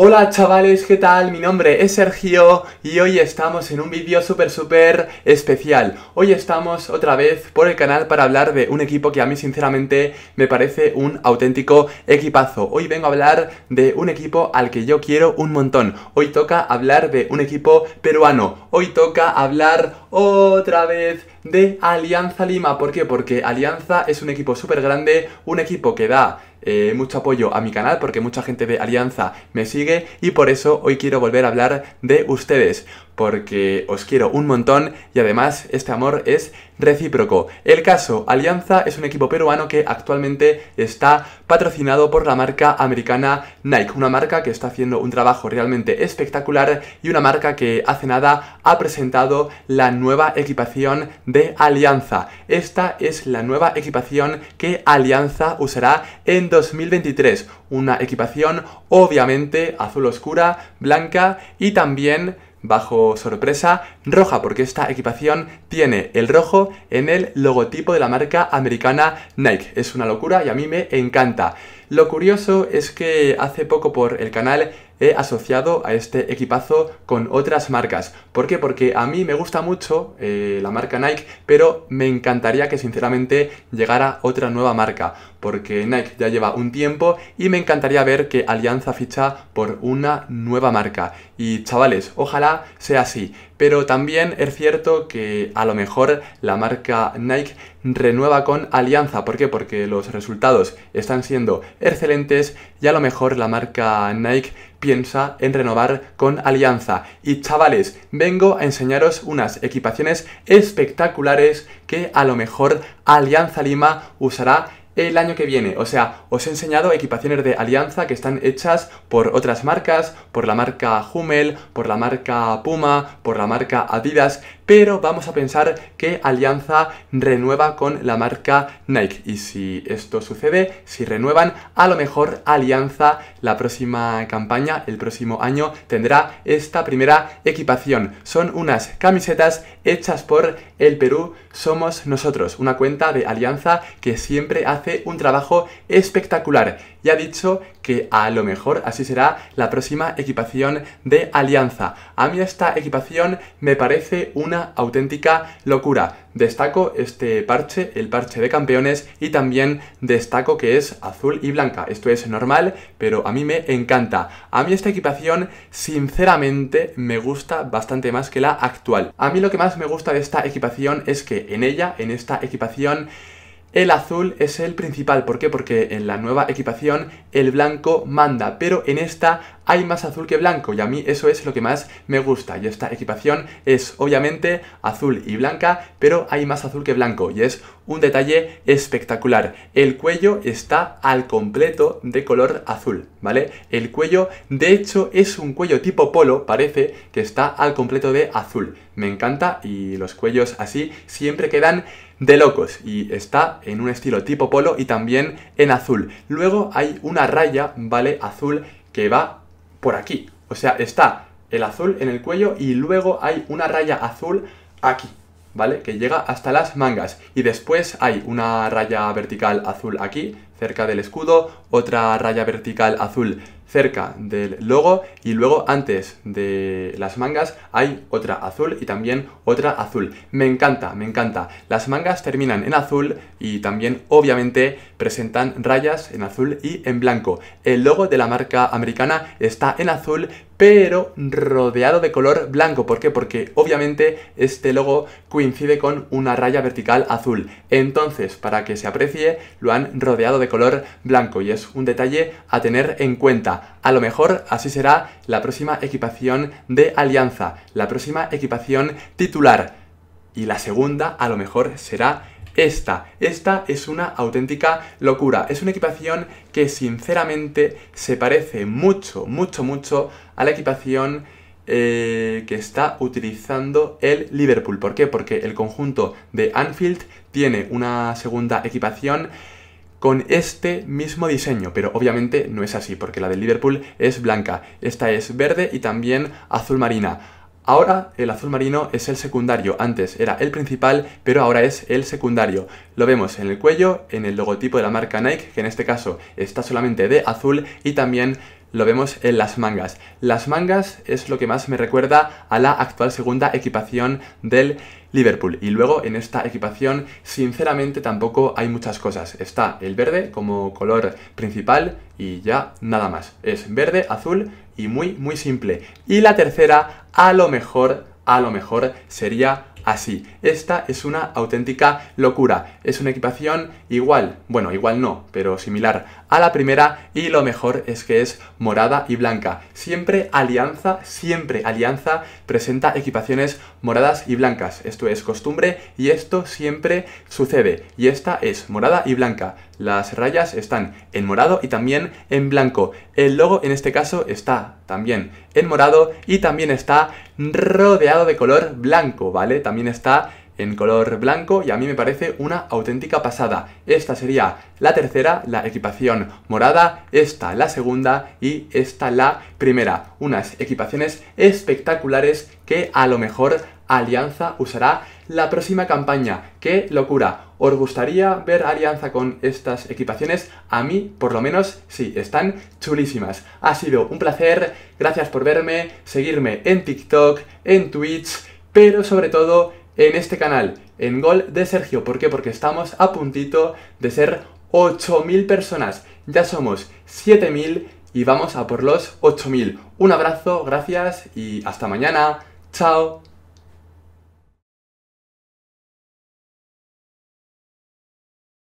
Hola chavales, ¿qué tal? Mi nombre es Sergio y hoy estamos en un vídeo súper súper especial. Hoy estamos otra vez por el canal para hablar de un equipo que a mí sinceramente me parece un auténtico equipazo. Hoy vengo a hablar de un equipo al que yo quiero un montón. Hoy toca hablar de un equipo peruano. Hoy toca hablar otra vez de Alianza Lima. ¿Por qué? Porque Alianza es un equipo súper grande, un equipo que da eh, mucho apoyo a mi canal porque mucha gente de Alianza me sigue y por eso hoy quiero volver a hablar de ustedes porque os quiero un montón y además este amor es recíproco. El caso, Alianza es un equipo peruano que actualmente está patrocinado por la marca americana Nike, una marca que está haciendo un trabajo realmente espectacular y una marca que hace nada ha presentado la nueva equipación de Alianza. Esta es la nueva equipación que Alianza usará en 2023, una equipación obviamente azul oscura, blanca y también bajo sorpresa, roja, porque esta equipación tiene el rojo en el logotipo de la marca americana Nike. Es una locura y a mí me encanta. Lo curioso es que hace poco por el canal he asociado a este equipazo con otras marcas. ¿Por qué? Porque a mí me gusta mucho eh, la marca Nike, pero me encantaría que sinceramente llegara otra nueva marca, porque Nike ya lleva un tiempo y me encantaría ver que Alianza ficha por una nueva marca. Y chavales, ojalá sea así. Pero también es cierto que a lo mejor la marca Nike renueva con Alianza. ¿Por qué? Porque los resultados están siendo excelentes y a lo mejor la marca Nike piensa en renovar con Alianza. Y chavales, vengo a enseñaros unas equipaciones espectaculares que a lo mejor Alianza Lima usará el año que viene. O sea, os he enseñado equipaciones de Alianza que están hechas por otras marcas, por la marca Hummel, por la marca Puma, por la marca Adidas, pero vamos a pensar que Alianza renueva con la marca Nike. Y si esto sucede, si renuevan, a lo mejor Alianza la próxima campaña, el próximo año, tendrá esta primera equipación. Son unas camisetas hechas por el Perú Somos Nosotros, una cuenta de alianza que siempre hace un trabajo espectacular. Ya dicho que a lo mejor así será la próxima equipación de Alianza. A mí esta equipación me parece una auténtica locura. Destaco este parche, el parche de campeones, y también destaco que es azul y blanca. Esto es normal, pero a mí me encanta. A mí esta equipación, sinceramente, me gusta bastante más que la actual. A mí lo que más me gusta de esta equipación es que en ella, en esta equipación, el azul es el principal, ¿por qué? Porque en la nueva equipación el blanco manda, pero en esta hay más azul que blanco y a mí eso es lo que más me gusta y esta equipación es obviamente azul y blanca pero hay más azul que blanco y es un detalle espectacular. El cuello está al completo de color azul, ¿vale? El cuello de hecho es un cuello tipo polo, parece que está al completo de azul. Me encanta y los cuellos así siempre quedan de locos y está en un estilo tipo polo y también en azul. Luego hay una raya, ¿vale? Azul que va por aquí. O sea, está el azul en el cuello y luego hay una raya azul aquí, ¿vale? Que llega hasta las mangas. Y después hay una raya vertical azul aquí, cerca del escudo, otra raya vertical azul cerca del logo y luego antes de las mangas hay otra azul y también otra azul. Me encanta, me encanta. Las mangas terminan en azul y también obviamente presentan rayas en azul y en blanco. El logo de la marca americana está en azul pero rodeado de color blanco. ¿Por qué? Porque obviamente este logo coincide con una raya vertical azul. Entonces, para que se aprecie, lo han rodeado de color blanco y es un detalle a tener en cuenta. A lo mejor así será la próxima equipación de Alianza, la próxima equipación titular. Y la segunda a lo mejor será esta. Esta es una auténtica locura. Es una equipación que sinceramente se parece mucho, mucho, mucho a la equipación eh, que está utilizando el Liverpool. ¿Por qué? Porque el conjunto de Anfield tiene una segunda equipación con este mismo diseño, pero obviamente no es así, porque la de Liverpool es blanca, esta es verde y también azul marina. Ahora el azul marino es el secundario, antes era el principal, pero ahora es el secundario. Lo vemos en el cuello, en el logotipo de la marca Nike, que en este caso está solamente de azul, y también lo vemos en las mangas. Las mangas es lo que más me recuerda a la actual segunda equipación del Liverpool. Y luego en esta equipación, sinceramente, tampoco hay muchas cosas. Está el verde como color principal y ya nada más. Es verde, azul y muy, muy simple. Y la tercera, a lo mejor, a lo mejor sería así. Esta es una auténtica locura. Es una equipación igual, bueno, igual no, pero similar a la primera y lo mejor es que es morada y blanca. Siempre Alianza, siempre Alianza presenta equipaciones moradas y blancas. Esto es costumbre y esto siempre sucede. Y esta es morada y blanca. Las rayas están en morado y también en blanco. El logo en este caso está también en morado y también está rodeado de color blanco, ¿vale? También está en color blanco y a mí me parece una auténtica pasada. Esta sería la tercera, la equipación morada, esta la segunda y esta la primera. Unas equipaciones espectaculares que a lo mejor Alianza usará la próxima campaña. ¡Qué locura! ¿Os gustaría ver alianza con estas equipaciones? A mí, por lo menos, sí, están chulísimas. Ha sido un placer, gracias por verme, seguirme en TikTok, en Twitch, pero sobre todo en este canal, en Gol de Sergio. ¿Por qué? Porque estamos a puntito de ser 8.000 personas. Ya somos 7.000 y vamos a por los 8.000. Un abrazo, gracias y hasta mañana. Chao.